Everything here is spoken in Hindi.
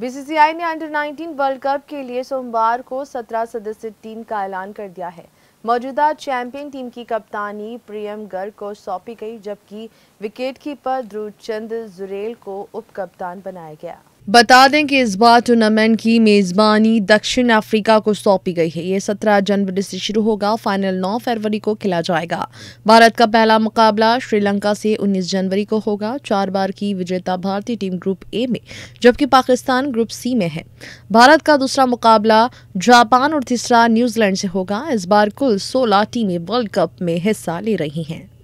बीसीसीआई ने अंडर 19 वर्ल्ड कप के लिए सोमवार को 17 सदस्य टीम का ऐलान कर दिया है मौजूदा चैंपियन टीम की कप्तानी प्रियम गर्ग को सौंपी गई जबकि विकेट कीपर ध्रुव जुरेल को उप कप्तान बनाया गया बता दें कि इस बार टूर्नामेंट की मेज़बानी दक्षिण अफ्रीका को सौंपी गई है ये सत्रह जनवरी से शुरू होगा फाइनल नौ फरवरी को खेला जाएगा भारत का पहला मुकाबला श्रीलंका से 19 जनवरी को होगा चार बार की विजेता भारतीय टीम ग्रुप ए में जबकि पाकिस्तान ग्रुप सी में है भारत का दूसरा मुकाबला जापान और तीसरा न्यूजीलैंड से होगा इस बार कुल सोलह टीमें वर्ल्ड कप में हिस्सा ले रही हैं